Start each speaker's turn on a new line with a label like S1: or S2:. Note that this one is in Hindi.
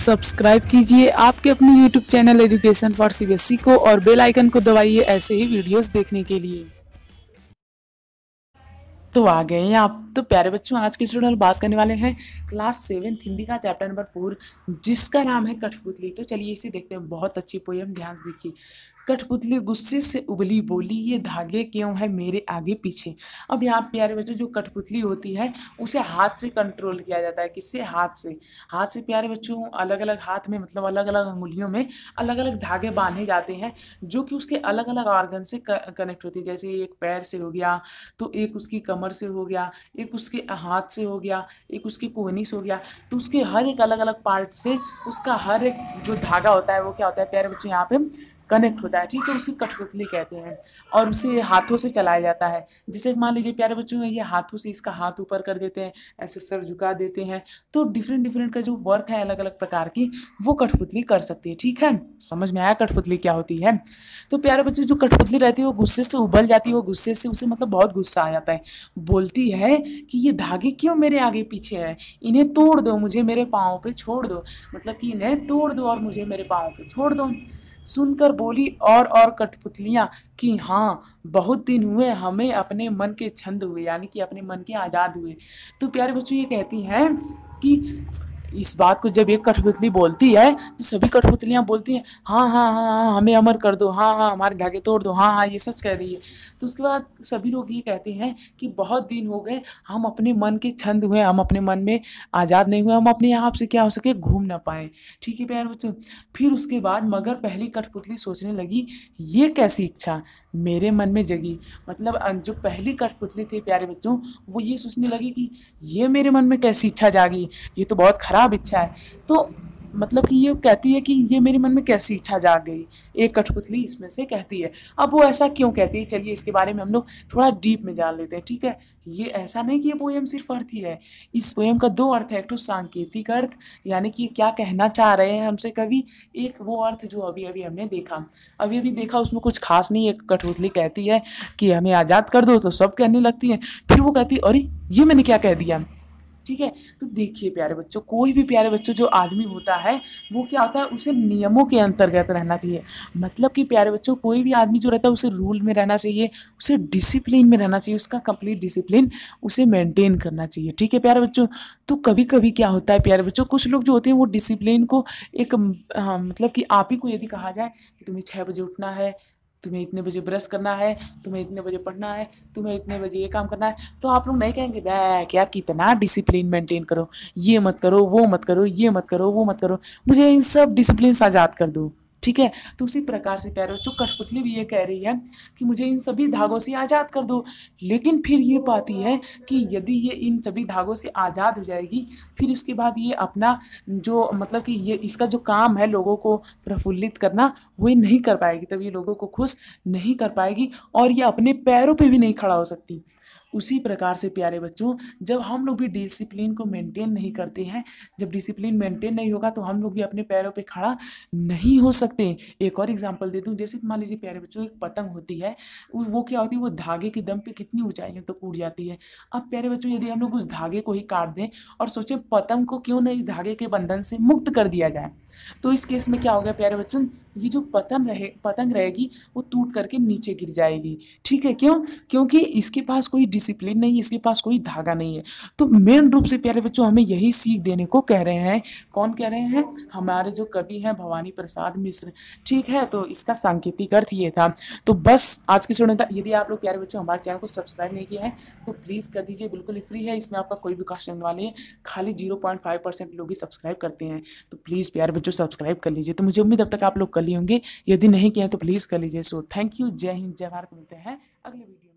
S1: सब्सक्राइब कीजिए आपके अपने YouTube channel education for CBSE को और बेल आइकन को दबाइए ऐसे ही वीडियोस देखने के लिए तो आ गए हैं आप तो प्यारे बच्चों आज के स्टूडेंट बात करने वाले हैं क्लास सेवन हिंदी का चैप्टर नंबर फोर जिसका नाम है कठपुतली तो चलिए इसे देखते हैं बहुत अच्छी पोएम ध्यान से देखिए कठपुतली गुस्से से उबली बोली ये धागे क्यों है मेरे आगे पीछे अब यहाँ प्यारे बच्चों जो कठपुतली होती है उसे हाथ से कंट्रोल किया जाता है किससे हाथ से हाथ से प्यारे बच्चों अलग अलग हाथ में मतलब अलग अलग उंगुलियों में अलग अलग धागे बांधे जाते हैं जो कि उसके अलग अलग ऑर्गन से कनेक्ट होती है जैसे एक पैर से हो गया तो एक उसकी कमर से हो गया एक उसके हाथ से हो गया एक उसकी कोहनी से हो गया तो उसके हर एक अलग अलग पार्ट से उसका हर एक जो धागा होता है वो क्या होता है प्यारे बच्चों यहाँ पे कनेक्ट होता है ठीक है उसी कठपुतली कहते हैं और उसे हाथों से चलाया जाता है जैसे मान लीजिए प्यारे बच्चों ये हाथों से इसका हाथ ऊपर कर देते हैं ऐसे सर झुका देते हैं तो डिफरेंट डिफरेंट का जो वर्क है अलग अलग प्रकार की वो कठपुतली कर सकती है ठीक है समझ में आया कठपुतली क्या होती है तो प्यारे बच्चे जो कठपुतली रहती है वो गुस्से से उबल जाती है वो गुस्से से उसे मतलब बहुत गुस्सा आ जाता है बोलती है कि ये धागे क्यों मेरे आगे पीछे है इन्हें तोड़ दो मुझे मेरे पाँव पर छोड़ दो मतलब कि इन्हें तोड़ दो और मुझे मेरे पाँव पर छोड़ दो सुनकर बोली और और कठपुतलियाँ कि हाँ बहुत दिन हुए हमें अपने मन के छंद हुए यानी कि अपने मन के आज़ाद हुए तो प्यारे बच्चों ये कहती हैं कि इस बात को जब एक कठपुतली बोलती है तो सभी कठपुतलियाँ बोलती हैं हाँ हाँ हाँ हाँ हमें अमर कर दो हाँ हाँ हमारे धागे तोड़ दो हाँ हाँ ये सच कह रही है तो उसके बाद सभी लोग ये कहते हैं कि बहुत दिन हो गए हम अपने मन के छंद हुए हम अपने मन में आज़ाद नहीं हुए हम अपने आप से क्या हो सके घूम ना पाए ठीक है प्यार बच्चों फिर उसके बाद मगर पहली कठपुतली सोचने लगी ये कैसी इच्छा मेरे मन में जगी मतलब अं, जो पहली कठपुतली थी प्यारे बच्चों वो ये सोचने लगी कि ये मेरे मन में कैसी इच्छा जागी ये तो बहुत ख़राब इच्छा है तो मतलब कि ये कहती है कि ये मेरे मन में कैसी इच्छा जाग गई एक कठपुतली इसमें से कहती है अब वो ऐसा क्यों कहती है चलिए इसके बारे में हम लोग थोड़ा डीप में जान लेते हैं ठीक है ये ऐसा नहीं कि ये पोएम सिर्फ अर्थ ही है इस पोएम का दो अर्थ है एक तो सांकेतिक अर्थ यानी कि क्या कहना चाह रहे हैं हमसे कभी एक वो अर्थ जो अभी अभी हमने देखा अभी अभी देखा उसमें कुछ खास नहीं एक कठपुतली कहती है कि हमें आज़ाद कर दो तो सब कहने लगती है फिर वो कहती है अरे ये मैंने क्या कह दिया ठीक है तो देखिए प्यारे बच्चों कोई भी प्यारे बच्चों जो आदमी होता है वो क्या होता है उसे नियमों के अंतर्गत रहना चाहिए मतलब कि प्यारे बच्चों कोई भी आदमी जो रहता है उसे रूल में रहना चाहिए उसे डिसिप्लिन में रहना चाहिए उसका कंप्लीट डिसिप्लिन उसे मेंटेन करना चाहिए ठीक है प्यारे बच्चों तो कभी कभी क्या होता है प्यारे बच्चों कुछ लोग जो होते हैं वो डिसिप्लिन को एक आ, हाँ, मतलब कि आप ही को यदि कहा जाए कि तुम्हें छः बजे उठना है तुम्हें इतने बजे ब्रश करना है तुम्हें इतने बजे पढ़ना है तुम्हें इतने बजे ये काम करना है तो आप लोग नहीं कहेंगे बैक यार कितना डिसिप्लिन मेंटेन करो ये मत करो वो मत करो ये मत करो वो मत करो मुझे इन सब डिसिप्लिन आज़ाद कर दो ठीक है तो उसी प्रकार से प्यारो जो कठपुतली भी ये कह रही है कि मुझे इन सभी धागों से आज़ाद कर दो लेकिन फिर ये पाती है कि यदि ये इन सभी धागों से आज़ाद हो जाएगी फिर इसके बाद ये अपना जो मतलब कि ये इसका जो काम है लोगों को प्रफुल्लित करना वो ये नहीं कर पाएगी तब ये लोगों को खुश नहीं कर पाएगी और ये अपने पैरों पर भी नहीं खड़ा हो सकती उसी प्रकार से प्यारे बच्चों जब हम लोग भी डिसिप्लिन को मेंटेन नहीं करते हैं जब डिसिप्लिन मेंटेन नहीं होगा तो हम लोग भी अपने पैरों पे खड़ा नहीं हो सकते एक और एग्जाम्पल दे दूँ जैसे मान लीजिए प्यारे बच्चों एक पतंग होती है वो क्या होती है वो धागे के दम पे कितनी ऊँचाई में तो उड़ जाती है अब प्यारे बच्चों यदि हम लोग उस धागे को ही काट दें और सोचें पतंग को क्यों ना इस धागे के बंधन से मुक्त कर दिया जाए तो इस केस में क्या होगा प्यारे बच्चों ये जो पतंग रहे पतंग रहेगी वो टूट करके नीचे गिर जाएगी ठीक है क्यों क्योंकि इसके पास कोई डिसिप्लिन नहीं है इसके पास कोई धागा नहीं है तो मेन रूप से प्यारे बच्चों हमें यही सीख देने को कह रहे हैं कौन कह रहे हैं हमारे जो कवि हैं भवानी प्रसाद मिश्र ठीक है तो इसका सांकेतिक अर्थ ये था तो बस आज के स्टूडेंट यदि आप लोग प्यारे बच्चों हमारे चैनल को सब्सक्राइब नहीं किया है तो प्लीज़ कर दीजिए बिल्कुल फ्री है इसमें आपका कोई भी कॉस्ट नहीं वाले खाली जीरो लोग ही सब्सक्राइब करते हैं तो प्लीज़ प्यारे बच्चों सब्सक्राइब कर लीजिए तो मुझे उम्मीद अब तक आप लोग कर लिए होंगे यदि नहीं किया तो प्लीज़ कर लीजिए सो थैंक यू जय हिंद जय भारत मिलते हैं अगले वीडियो